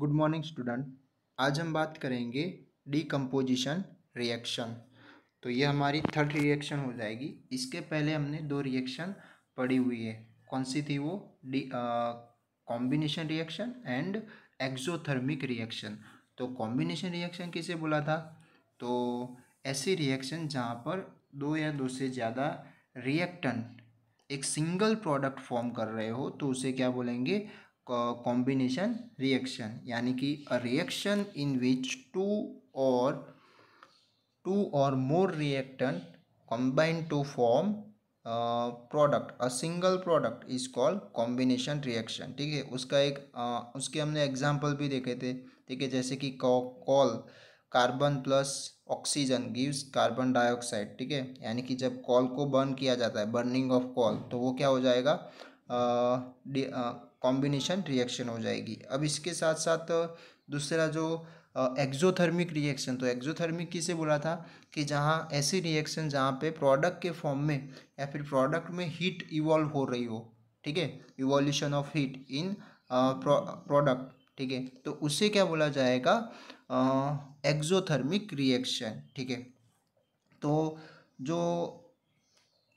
Good morning student आज हम बात करेंगे डीकम्पोजिशन रिएक्शन तो ये हमारी थर्ड रिएक्शन हो जाएगी इसके पहले हमने दो रिएक्शन पड़ी हुई है कौन सी थी वो the combination reaction and exothermic reaction तो कॉम्बिनेशन रिएक्शन किसे बोला था तो ऐसी रिएक्शन जहाँ पर दो या दो से ज़्यादा रिएक्टन एक सिंगल प्रोडक्ट फॉर्म कर रहे हो तो उसे क्या बोलेंगे कॉम्बिनेशन रिएक्शन यानी कि a reaction in which two और टू और more reactant combine to form product a single product is called combination reaction ठीक है उसका एक uh, उसके हमने एग्जाम्पल भी देखे थे ठीक है जैसे कि coal carbon plus oxygen gives carbon dioxide ठीक है यानी कि जब कॉल को बर्न किया जाता है बर्निंग ऑफ कॉल तो वो क्या हो जाएगा कॉम्बिनेशन रिएक्शन हो जाएगी अब इसके साथ साथ दूसरा जो एक्जोथर्मिक रिएक्शन तो एक्जोथर्मिक किसे बोला था कि जहाँ ऐसी रिएक्शन जहाँ पे प्रोडक्ट के फॉर्म में या फिर प्रोडक्ट में हीट इवॉल्व हो रही हो ठीक है evolution of heat in product ठीक है तो उसे क्या बोला जाएगा एक्जोथर्मिक रिएक्शन ठीक है तो जो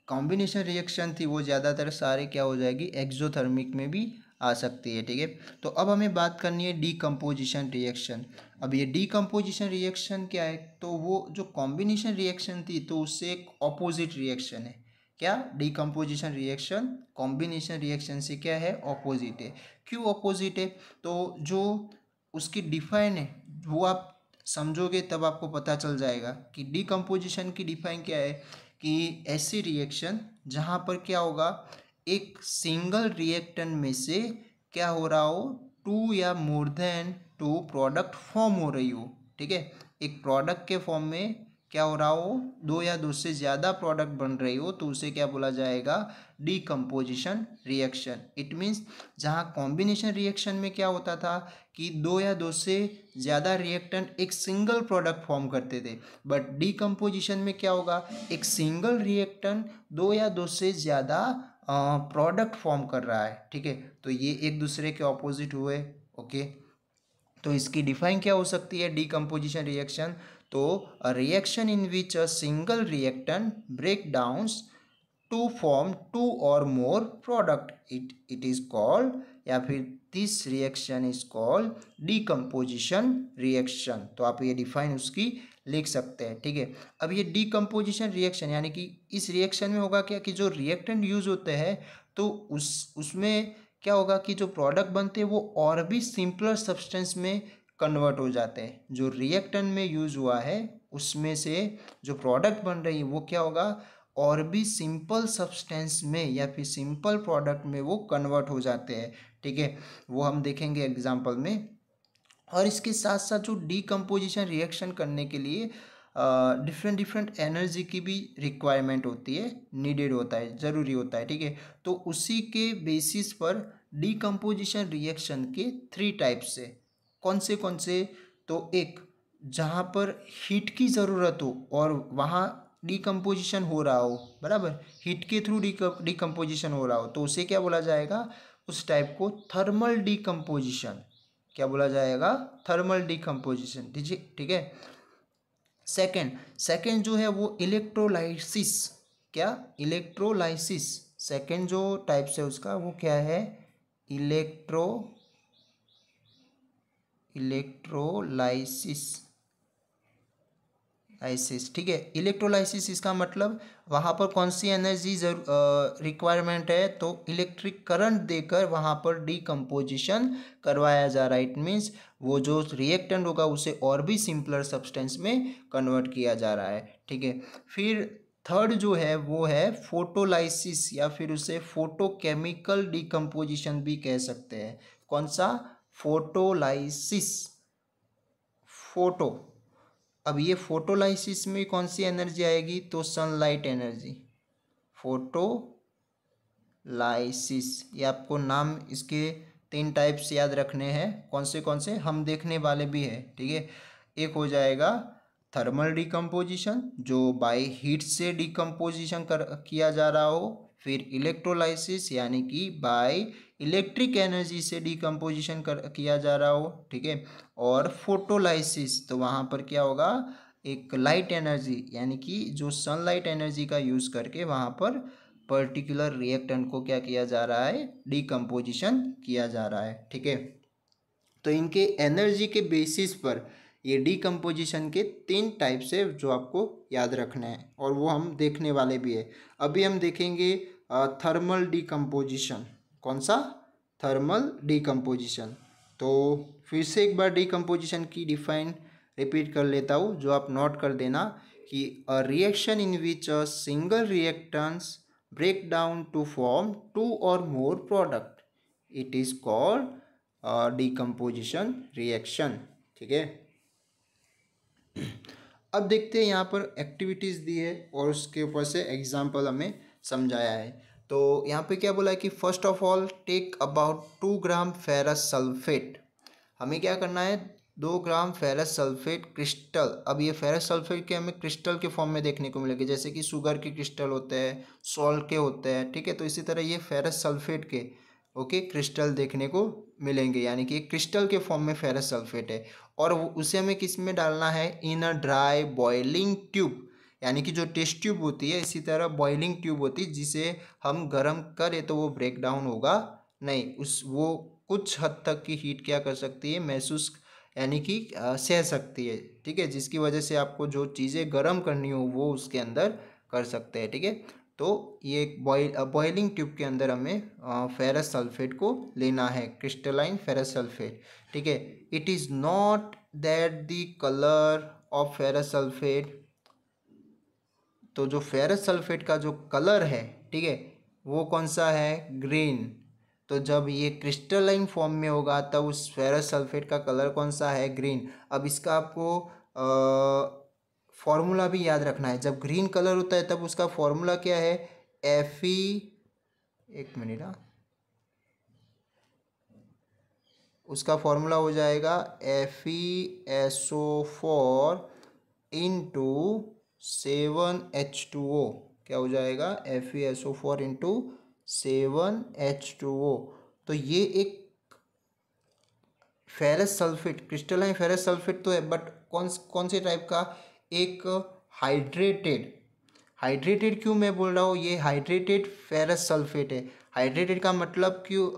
कॉम्बिनेशन रिएक्शन थी वो ज़्यादातर सारे क्या हो जाएगी एक्जोथर्मिक में भी आ सकती है ठीक है तो अब हमें बात करनी है डीकम्पोजिशन रिएक्शन अब ये डीकम्पोजिशन रिएक्शन क्या है तो वो जो कॉम्बिनेशन रिएक्शन थी तो उससे एक ऑपोजिट रिएक्शन है क्या डिकम्पोजिशन रिएक्शन कॉम्बिनेशन रिएक्शन से क्या है ऑपोजिट है क्यों ऑपोजिट है तो जो उसकी डिफाइन है वो आप समझोगे तब आपको पता चल जाएगा कि डिकम्पोजिशन की डिफाइन क्या है कि ऐसी रिएक्शन जहाँ पर क्या होगा एक सिंगल रिएक्टेंट में से क्या हो रहा हो टू या more than two product form हो रही हो ठीक है एक प्रोडक्ट के फॉर्म में क्या हो रहा हो दो या दो से ज़्यादा प्रोडक्ट बन रही हो तो उसे क्या बोला जाएगा डीकम्पोजिशन रिएक्शन इट मीन्स जहाँ कॉम्बिनेशन रिएक्शन में क्या होता था कि दो या दो से ज़्यादा रिएक्टेंट एक सिंगल प्रोडक्ट फॉर्म करते थे बट डीकम्पोजिशन में क्या होगा एक सिंगल रिएक्टेंट दो या दो से ज़्यादा प्रोडक्ट फॉर्म कर रहा है ठीक है तो ये एक दूसरे के ऑपोजिट हुए ओके तो इसकी डिफाइन क्या हो सकती है डीकम्पोजिशन रिएक्शन तो reaction in which a single reactant break downs to form two और more product it it is called या फिर this reaction is called decomposition reaction तो आप ये डिफाइन उसकी लिख सकते हैं ठीक है अब ये डीकम्पोजिशन रिएक्शन यानी कि इस रिएक्शन में होगा क्या कि जो रिएक्टेंट यूज होते हैं तो उस उसमें क्या होगा कि जो प्रोडक्ट बनते हैं वो और भी सिंपलर सब्सटेंस में कन्वर्ट हो जाते हैं जो रिएक्टन में यूज हुआ है उसमें से जो प्रोडक्ट बन रही है वो क्या होगा और भी सिंपल सब्सटेंस में या फिर सिंपल प्रोडक्ट में वो कन्वर्ट हो जाते हैं ठीक है वो हम देखेंगे एग्जाम्पल में और इसके साथ साथ जो डीकम्पोजिशन रिएक्शन करने के लिए डिफरेंट डिफरेंट एनर्जी की भी रिक्वायरमेंट होती है नीडेड होता है ज़रूरी होता है ठीक है तो उसी के बेसिस पर डीकम्पोजिशन रिएक्शन के थ्री टाइप्स से कौन से कौन से तो एक जहाँ पर हीट की ज़रूरत हो और वहाँ डिकम्पोजिशन हो रहा हो बराबर हीट के थ्रू डिकम्पोजिशन हो रहा हो तो उसे क्या बोला जाएगा उस टाइप को थर्मल डीकम्पोजिशन क्या बोला जाएगा थर्मल डिकम्पोजिशन ठीक है सेकेंड सेकेंड जो है वो इलेक्ट्रोलाइसिस क्या इलेक्ट्रोलाइसिस सेकेंड जो टाइप्स है उसका वो क्या है इलेक्ट्रो इलेक्ट्रोलाइसिस एनालिसिस ठीक है इलेक्ट्रोलाइसिस इसका मतलब वहाँ पर कौन सी एनर्जी रिक्वायरमेंट है तो इलेक्ट्रिक करंट देकर वहाँ पर डिकम्पोजिशन करवाया जा रहा है इट मीन्स वो जो रिएक्टेंट होगा उसे और भी सिंपलर सब्सटेंस में कन्वर्ट किया जा रहा है ठीक है फिर थर्ड जो है वो है फोटोलाइसिस या फिर उसे फोटोकेमिकल डिकम्पोजिशन भी कह सकते हैं कौन सा फोटोलाइसिस फोटो अब ये फोटोलाइसिस में कौन सी एनर्जी आएगी तो सनलाइट एनर्जी फोटो लाइसिस ये आपको नाम इसके तीन टाइप्स याद रखने हैं कौन से कौन से हम देखने वाले भी हैं ठीक है एक हो जाएगा थर्मल डिकम्पोजिशन जो बाय हीट से डिकम्पोजिशन कर किया जा रहा हो फिर इलेक्ट्रोलाइसिस यानी कि बाय इलेक्ट्रिक एनर्जी से डिकम्पोजिशन कर किया जा रहा हो ठीक है और फोटोलाइसिस तो वहाँ पर क्या होगा एक लाइट एनर्जी यानी कि जो सनलाइट एनर्जी का यूज़ करके वहाँ पर पर्टिकुलर रिएक्टेंट को क्या किया जा रहा है डिकम्पोजिशन किया जा रहा है ठीक है तो इनके एनर्जी के बेसिस पर ये डिकम्पोजिशन के तीन टाइप से जो आपको याद रखना है और वो हम देखने वाले भी है अभी हम देखेंगे थर्मल डिकम्पोजिशन कौन सा थर्मल डिकम्पोजिशन तो फिर से एक बार डिकम्पोजिशन की डिफाइन रिपीट कर लेता हूँ जो आप नोट कर देना कि a reaction in which a single reactants break down to form two और more product it is called decomposition reaction ठीक है अब देखते हैं यहाँ पर एक्टिविटीज़ दी है और उसके ऊपर से एग्जाम्पल हमें समझाया है तो यहाँ पे क्या बोला है कि first of all take about two gram ferrous sulphate हमें क्या करना है दो ग्राम फेरस सल्फेट क्रिस्टल अब ये फेरस सल्फेट के हमें क्रिस्टल के फॉर्म में देखने को मिलेंगे जैसे कि शुगर के क्रिस्टल होते हैं सॉल्ट के होते हैं ठीक है तो इसी तरह ये फेरस सल्फेट के ओके क्रिस्टल देखने को मिलेंगे यानी कि क्रिस्टल के फॉर्म में फेरस सल्फेट है और उसे हमें किस में डालना है in a dry boiling tube यानी कि जो टेस्ट ट्यूब होती है इसी तरह बॉइलिंग ट्यूब होती है जिसे हम गर्म करें तो वो ब्रेक डाउन होगा नहीं उस वो कुछ हद तक की हीट क्या कर सकती है महसूस यानी कि सह सकती है ठीक है जिसकी वजह से आपको जो चीज़ें गर्म करनी हो वो उसके अंदर कर सकते हैं ठीक है ठीके? तो ये बॉइल बॉइलिंग ट्यूब के अंदर हमें फेरस सल्फेट को लेना है क्रिस्टलाइन फेरस सल्फेट ठीक है it is not that the colour of ferrous sulphate तो जो फेरस सल्फेट का जो कलर है ठीक है वो कौन सा है ग्रीन तो जब ये क्रिस्टलाइन फॉर्म में होगा तब उस फेरस सल्फेट का कलर कौन सा है ग्रीन अब इसका आपको फॉर्मूला भी याद रखना है जब ग्रीन कलर होता है तब उसका फॉर्मूला क्या है एफ ई एक मिनट हाँ उसका फॉर्मूला हो जाएगा F E S O four in two seven H two O क्या हो जाएगा F E S O four into seven H two O तो ये एक ferrous sulphate crystalline ferrous sulphate तो है बट कौन कौन से टाइप का एक हाइड्रेटेड हाइड्रेटेड क्यों मैं बोल रहा हूँ ये हाइड्रेटेड फेरस सल्फेट है हाइड्रेटेड का मतलब क्यों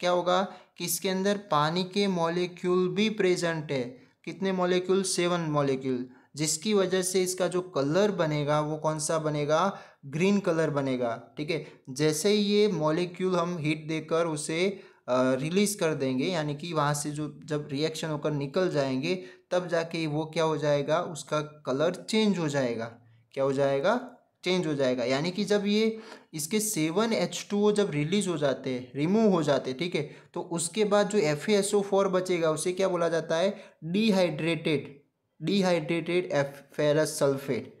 क्या होगा कि इसके अंदर पानी के मॉलिक्यूल भी प्रेजेंट है कितने मॉलिक्यूल सेवन मॉलिक्यूल जिसकी वजह से इसका जो कलर बनेगा वो कौन सा बनेगा ग्रीन कलर बनेगा ठीक है जैसे ये मॉलिक्यूल हम हीट देकर उसे रिलीज़ कर देंगे यानी कि वहाँ से जो जब रिएक्शन होकर निकल जाएंगे तब जाके वो क्या हो जाएगा उसका कलर चेंज हो जाएगा क्या हो जाएगा चेंज हो जाएगा यानी कि जब ये इसके सेवन एच टू ओ जब रिलीज़ हो जाते हैं रिमूव हो जाते ठीक है तो उसके बाद जो एफ एस ओ फोर बचेगा उसे क्या बोला जाता है डिहाइड्रेटेड डीहाइड्रेटेड फेरस सल्फेट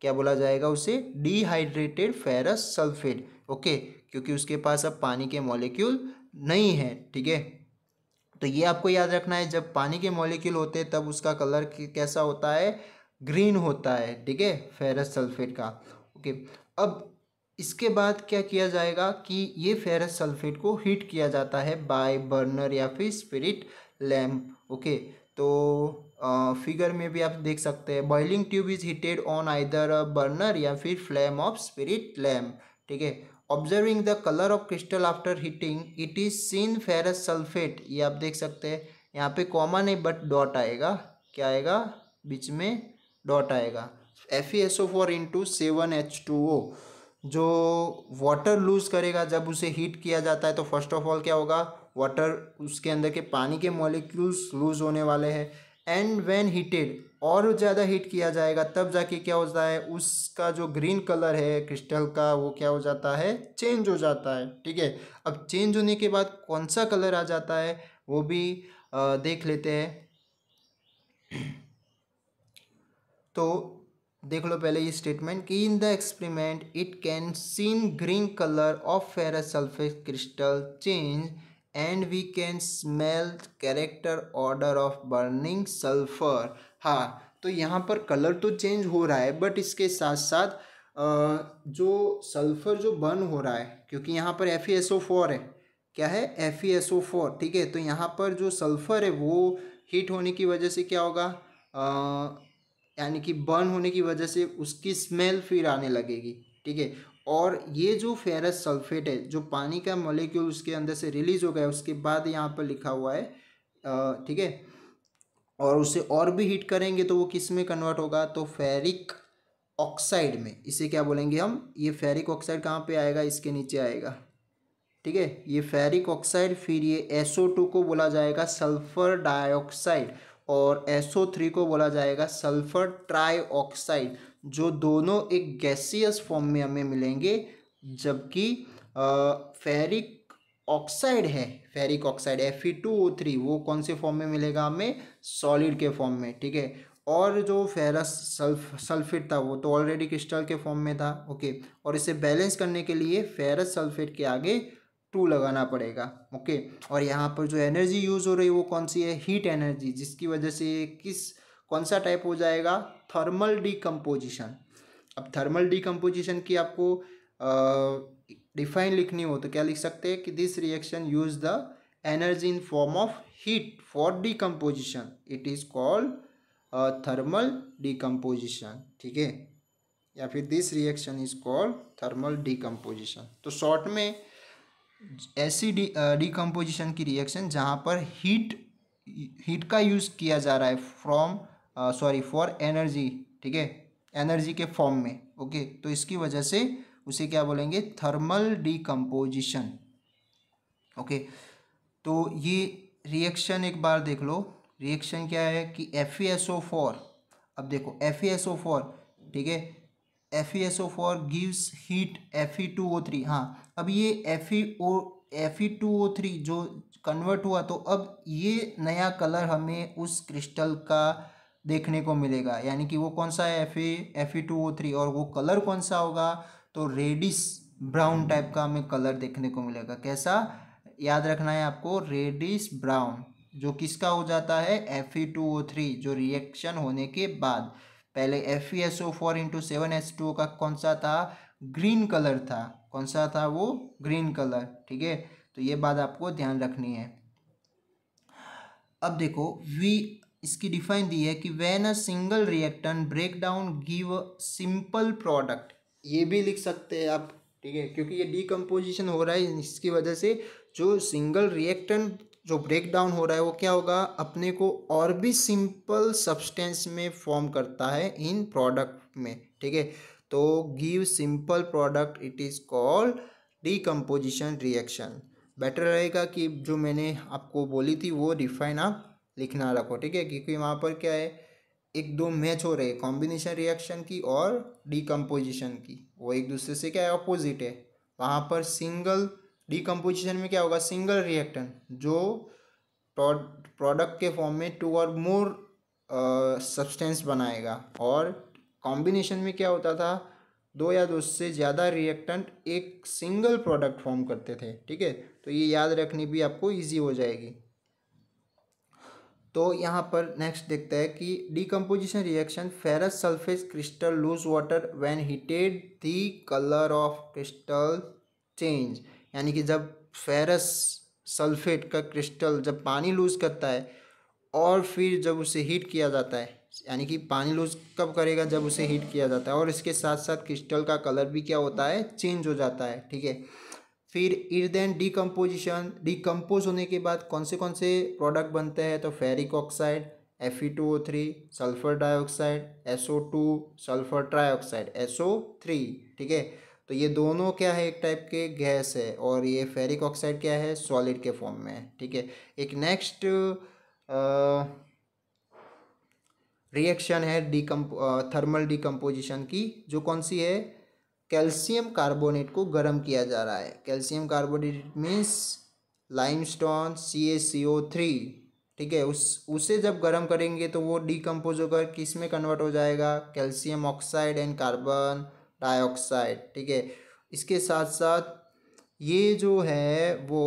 क्या बोला जाएगा उसे डीहाइड्रेटेड फेरस सल्फेट ओके क्योंकि उसके पास अब पानी के मॉलिक्यूल नहीं है ठीक है तो ये आपको याद रखना है जब पानी के मॉलिक्यूल होते हैं तब उसका कलर कैसा होता है ग्रीन होता है ठीक है फेरस सल्फेट का ओके अब इसके बाद क्या किया जाएगा कि ये फेरस सल्फेट को हीट किया जाता है बाय बर्नर या फिर स्पिरिट लैम्प ओके तो फिगर में भी आप देख सकते हैं boiling tube is heated on either burner या फिर फ्लेम ऑफ स्पिरिट लैम्प ठीक है observing the colour of crystal after heating it is seen ferrous sulphate ये आप देख सकते हैं यहाँ पे कॉमा नहीं बट डॉट आएगा क्या आएगा बीच में डॉट आएगा F E S O four into seven H two O जो वाटर लूज़ करेगा जब उसे हीट किया जाता है तो फर्स्ट ऑफ ऑल क्या होगा वाटर उसके अंदर के पानी के मॉलिक्यूल्स लूज़ होने वाले हैं एंड वेन हीटेड और ज़्यादा हीट किया जाएगा तब जाके क्या होता है उसका जो ग्रीन कलर है क्रिस्टल का वो क्या हो जाता है चेंज हो जाता है ठीक है अब चेंज होने के बाद कौन सा कलर आ जाता है वो भी आ, देख लेते हैं तो देख लो पहले ये स्टेटमेंट कि in the experiment it can seen green colour of ferrous sulphate crystal change and we can smell character odour of burning sulphur हाँ तो यहाँ पर कलर तो चेंज हो रहा है बट इसके साथ साथ जो सल्फर जो बर्न हो रहा है क्योंकि यहाँ पर F E S O four है क्या है F E S O four ठीक है तो यहाँ पर जो सल्फर है वो हीट होने की वजह से क्या होगा यानी कि बर्न होने की वजह से उसकी स्मेल फिर आने लगेगी ठीक है और ये जो फेरस सल्फेट है जो पानी का मोलिक्यूल उसके अंदर से रिलीज हो गया उसके बाद यहाँ पर लिखा हुआ है ठीक है और उसे और भी हीट करेंगे तो वो किस में कन्वर्ट होगा तो फेरिक ऑक्साइड में इसे क्या बोलेंगे हम ये फेरिक ऑक्साइड कहाँ पे आएगा इसके नीचे आएगा ठीक है ये फेरिक ऑक्साइड फिर ये एसओ टू को बोला जाएगा सल्फर डाइऑक्साइड और एसओ थ्री को बोला जाएगा सल्फर ट्राई ऑक्साइड जो दोनों एक गैसियस फॉर्म में हमें मिलेंगे जबकि फेरिक ऑक्साइड है ferric oxide F E two O three वो कौन से फॉर्म में मिलेगा हमें सॉलिड के फॉर्म में ठीक है और जो फेरस सल्फ सल्फेट था वो तो ऑलरेडी क्रिस्टल के फॉर्म में था ओके और इसे बैलेंस करने के लिए फेरस सल्फेट के आगे टू लगाना पड़ेगा ओके और यहाँ पर जो एनर्जी यूज़ हो रही है वो कौन सी है हीट एनर्जी जिसकी वजह से किस कौन सा टाइप हो जाएगा थर्मल डिकम्पोजिशन अब थर्मल डिकम्पोजिशन की आपको डिफाइन लिखनी हो तो क्या लिख सकते हैं कि this reaction use the energy in form of heat for decomposition it is called thermal decomposition ठीक है या फिर this reaction is called thermal decomposition तो शॉर्ट में ऐसी डिकम्पोजिशन की रिएक्शन जहाँ पर हीट हीट का यूज़ किया जा रहा है फ्रॉम सॉरी फॉर एनर्जी ठीक है एनर्जी के फॉर्म में ओके तो इसकी वजह से उसे क्या बोलेंगे थर्मल डिकम्पोजिशन ओके तो ये रिएक्शन एक बार देख लो रिएक्शन क्या है कि एफ फोर अब देखो एफ फोर ठीक है F four gives heat F two O three हाँ अब ये F O O F two three जो कन्वर्ट हुआ तो अब ये नया कलर हमें उस क्रिस्टल का देखने को मिलेगा यानी कि वो कौन सा है F F E two O three और वो कलर कौन सा होगा तो रेडिस ब्राउन टाइप का हमें कलर देखने को मिलेगा कैसा याद रखना है आपको रेडिस ब्राउन जो किसका हो जाता है F E two O three जो रिएक्शन होने के बाद पहले F E S O four into seven S two का कौन सा था ग्रीन कलर था कौन सा था वो ग्रीन कलर ठीक है तो ये बात आपको ध्यान रखनी है अब देखो वी इसकी डिफाइन दी है कि when a single reactant break down give a simple product ये भी लिख सकते हैं आप ठीक है क्योंकि ये डिकम्पोजिशन हो रहा है इसकी वजह से जो सिंगल रिएक्टन जो ब्रेक डाउन हो रहा है वो क्या होगा अपने को और भी सिंपल सब्सटेंस में फॉर्म करता है इन प्रोडक्ट में ठीक है तो give simple product it is called decomposition reaction better रहेगा कि जो मैंने आपको बोली थी वो डिफाइन आप लिखना रखो ठीक है क्योंकि वहाँ पर क्या है एक दो मैच हो रहे हैं कॉम्बिनेशन रिएक्शन की और डिकम्पोजिशन की वो एक दूसरे से क्या है अपोजिट है वहाँ पर सिंगल डिकम्पोजिशन में क्या होगा सिंगल रिएक्टन जो प्रोडक्ट के फॉर्म में टू और मोर सब्सटेंस बनाएगा और कॉम्बिनेशन में क्या होता था दो या दो से ज़्यादा रिएक्टेंट एक सिंगल प्रोडक्ट फॉर्म करते थे ठीक है तो ये याद रखनी भी आपको इजी हो जाएगी तो यहाँ पर नेक्स्ट देखते हैं कि decomposition reaction ferrous sulphate crystal lose water when heated the colour of crystal change यानी कि जब फेरस सल्फेट का क्रिस्टल जब पानी लूज़ करता है और फिर जब उसे हीट किया जाता है यानी कि पानी लूज कब करेगा जब उसे हीट किया जाता है और इसके साथ साथ क्रिस्टल का कलर भी क्या होता है चेंज हो जाता है ठीक है फिर इर देन डिकम्पोजिशन डिकम्पोज होने के बाद कौन से कौन से प्रोडक्ट बनते हैं तो ferric oxide F E two O three sulphur dioxide S O two sulphur trioxide S O three ठीक है तो ये दोनों क्या है एक टाइप के गैस है और ये फेरिक ऑक्साइड क्या है सॉलिड के फॉर्म में है ठीक है एक नेक्स्ट रिएक्शन है डिकम्प थर्मल डिकम्पोजिशन की जो कौन सी है कैल्शियम कार्बोनेट को गर्म किया जा रहा है calcium carbonate means limestone C A C O three ठीक है उस उसे जब गर्म करेंगे तो वो डिकम्पोज होकर किस में कन्वर्ट हो जाएगा calcium oxide and carbon dioxide ठीक है इसके साथ साथ ये जो है वो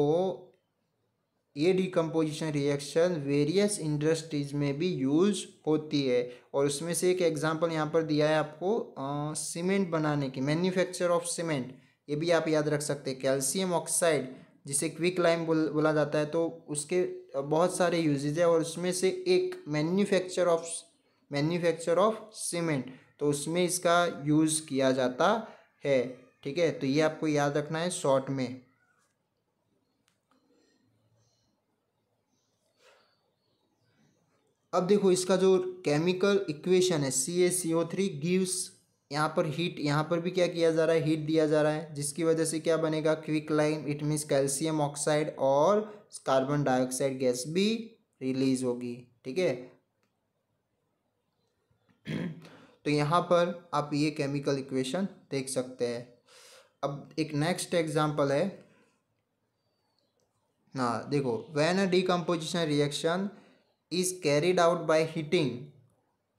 ये डिकम्पोजिशन रिएक्शन वेरियस इंडस्ट्रीज में भी यूज होती है और उसमें से एक एग्जांपल यहाँ पर दिया है आपको सीमेंट बनाने की मैन्युफैक्चर ऑफ सीमेंट ये भी आप याद रख सकते हैं कैल्शियम ऑक्साइड जिसे क्विक लाइम बोल बोला जाता है तो उसके बहुत सारे यूजेज है और उसमें से एक manufacture of manufacture of cement तो उसमें इसका यूज़ किया जाता है ठीक है तो ये आपको याद रखना है शॉर्ट में अब देखो इसका जो केमिकल इक्वेशन है सी A C O three gives यहाँ पर हीट यहाँ पर भी क्या किया जा रहा है हीट दिया जा रहा है जिसकी वजह से क्या बनेगा quick lime it means calcium oxide और कार्बन डाइऑक्साइड गैस भी रिलीज होगी ठीक है तो यहाँ पर आप ये केमिकल इक्वेशन देख सकते हैं अब एक नेक्स्ट एग्जाम्पल है ना हाँ, देखो when a decomposition reaction is carried out by heating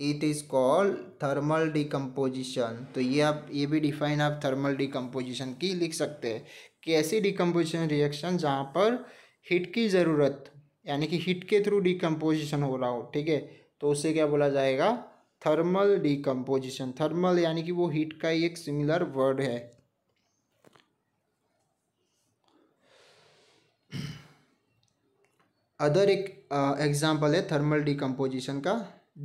it is called thermal decomposition तो ये आप ये भी डिफाइन आप थर्मल डिकम्पोजिशन की लिख सकते हैं कि ऐसी डिकम्पोजिशन रिएक्शन जहाँ पर हीट की ज़रूरत यानी कि हीट के थ्रू डिकम्पोजिशन हो रहा हो ठीक है तो उसे क्या बोला जाएगा थर्मल डिकम्पोजिशन थर्मल यानी कि वो हीट का ही एक सिमिलर वर्ड है अदर एक एग्ज़ाम्पल है थर्मल डिकम्पोजिशन का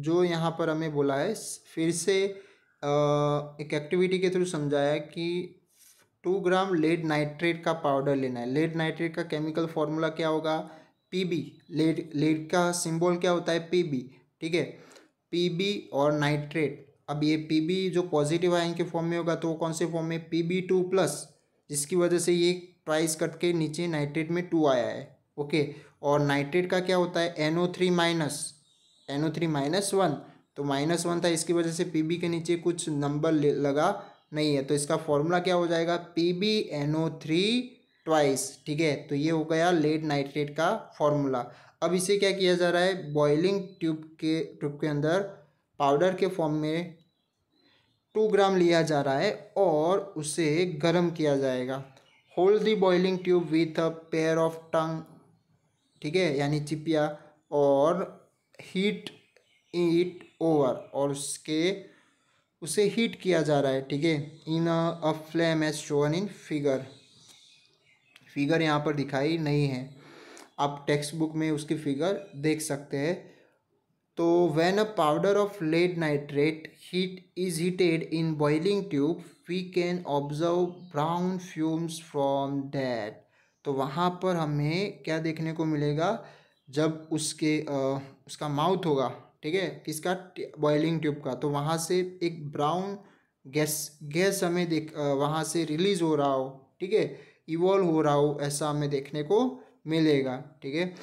जो यहाँ पर हमें बोला है फिर से आ, एक एक्टिविटी के थ्रू समझाया कि टू ग्राम लेड नाइट्रेट का पाउडर लेना है लेड नाइट्रेट का केमिकल फॉर्मूला क्या होगा पीबी लेड लेड का सिंबल क्या होता है पीबी ठीक है पीबी और नाइट्रेट अब ये पीबी जो पॉजिटिव आयन के फॉर्म में होगा तो वो कौन से फॉर्म में पीबी टू प्लस जिसकी वजह से ये प्राइस कट के नीचे नाइट्रेट में टू आया है ओके और नाइट्रेट का क्या होता है N O three minus N O three minus one तो माइनस वन था इसकी वजह से पी बी के नीचे कुछ नंबर लगा नहीं है तो इसका फॉर्मूला क्या हो जाएगा P B N O three twice ठीक है तो ये हो गया लेड नाइट्रेट का फॉर्मूला अब इसे क्या किया जा रहा है बॉइलिंग ट्यूब के ट्यूब के अंदर पाउडर के फॉर्म में टू ग्राम लिया जा रहा है और उसे गर्म किया जाएगा hold the boiling tube with a pair of tong ठीक है यानी चिपिया और हीट इट ओवर और उसके उसे हीट किया जा रहा है ठीक है in a flame as shown in figure figure यहाँ पर दिखाई नहीं है आप टेक्स्ट बुक में उसकी फिगर देख सकते हैं तो when a powder of lead nitrate heat is heated in boiling tube we can observe brown fumes from that तो वहाँ पर हमें क्या देखने को मिलेगा जब उसके आ, उसका माउथ होगा ठीक है किसका बॉयलिंग ट्यूब का तो वहाँ से एक ब्राउन गैस गैस हमें देख वहाँ से रिलीज हो रहा हो ठीक है इवॉल्व हो रहा हो ऐसा हमें देखने को मिलेगा ठीक है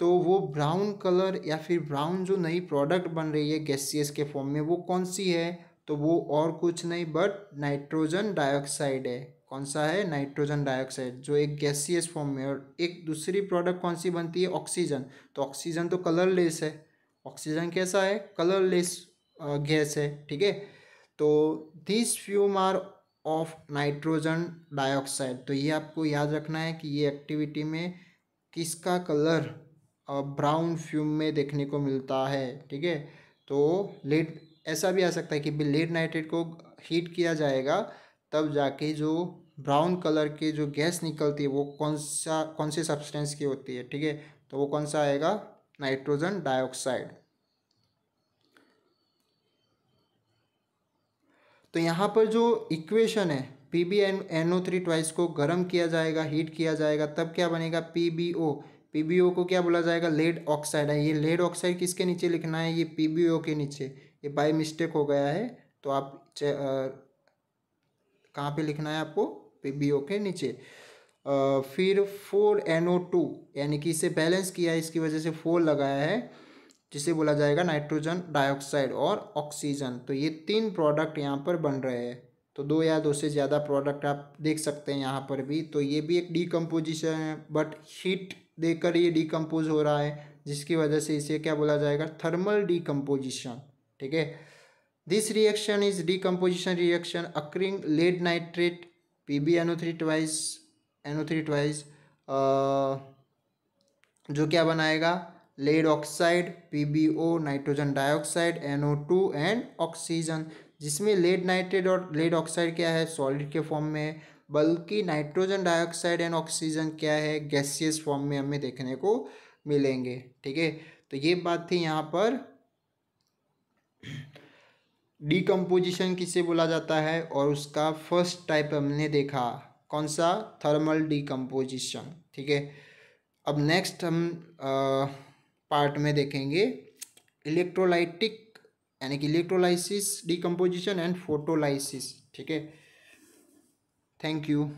तो वो ब्राउन कलर या फिर ब्राउन जो नई प्रोडक्ट बन रही है गैसियस के फॉर्म में वो कौन सी है तो वो और कुछ नहीं बट नाइट्रोजन डाइऑक्साइड है कौन सा है नाइट्रोजन डाइऑक्साइड जो एक गैसियस फॉर्म में और एक दूसरी प्रोडक्ट कौन सी बनती है ऑक्सीजन तो ऑक्सीजन तो कलरलेस है ऑक्सीजन कैसा है कलरलेस गैस है ठीक है तो this fume are of nitrogen dioxide तो ये आपको याद रखना है कि ये एक्टिविटी में किसका कलर ब्राउन फ्यूम में देखने को मिलता है ठीक है तो लेट ऐसा भी आ सकता है कि लेड नाइट्रेट को हीट किया जाएगा तब जाके जो ब्राउन कलर के जो गैस निकलती है वो कौन सा कौन से सब्सटेंस की होती है ठीक है तो वो कौन सा आएगा नाइट्रोजन डाइऑक्साइड तो यहाँ पर जो इक्वेशन है P B N N O three twice को गर्म किया जाएगा हीट किया जाएगा तब क्या बनेगा P B O P B O को क्या बोला जाएगा लेड ऑक्साइड है ये लेड ऑक्साइड किसके नीचे लिखना है ये पी बी ओ के नीचे ये बाई मिस्टेक हो गया है तो आप कहाँ पे लिखना है आपको बी ओ के नीचे आ, फिर फोर एन ओ टू यानी कि इसे बैलेंस किया है इसकी वजह से फोर लगाया है जिसे बोला जाएगा नाइट्रोजन डाइऑक्साइड और ऑक्सीजन तो ये तीन प्रोडक्ट यहाँ पर बन रहे हैं तो दो या दो से ज़्यादा प्रोडक्ट आप देख सकते हैं यहाँ पर भी तो ये भी एक डिकम्पोजिशन है बट हीट देकर ये डिकम्पोज हो रहा है जिसकी वजह से इसे क्या बोला जाएगा थर्मल डीकम्पोजिशन ठीक है This reaction is decomposition reaction occurring lead nitrate PbNO3 twice NO3 twice uh, जो क्या बनाएगा lead oxide PbO nitrogen dioxide NO two and oxygen जिसमें लेड नाइट्रेट और लेड ऑक्साइड क्या है सॉलिड के फॉर्म में बल्कि नाइट्रोजन डाइऑक्साइड एंड ऑक्सीजन क्या है गैसियस फॉर्म में हमें देखने को मिलेंगे ठीक है तो ये बात थी यहाँ पर डिकम्पोजिशन किसे बोला जाता है और उसका फर्स्ट टाइप हमने देखा कौन सा थर्मल डिकम्पोजिशन ठीक है अब नेक्स्ट हम पार्ट में देखेंगे इलेक्ट्रोलाइटिक यानी कि इलेक्ट्रोलाइसिस डिकम्पोजिशन एंड फोटोलाइसिस ठीक है थैंक यू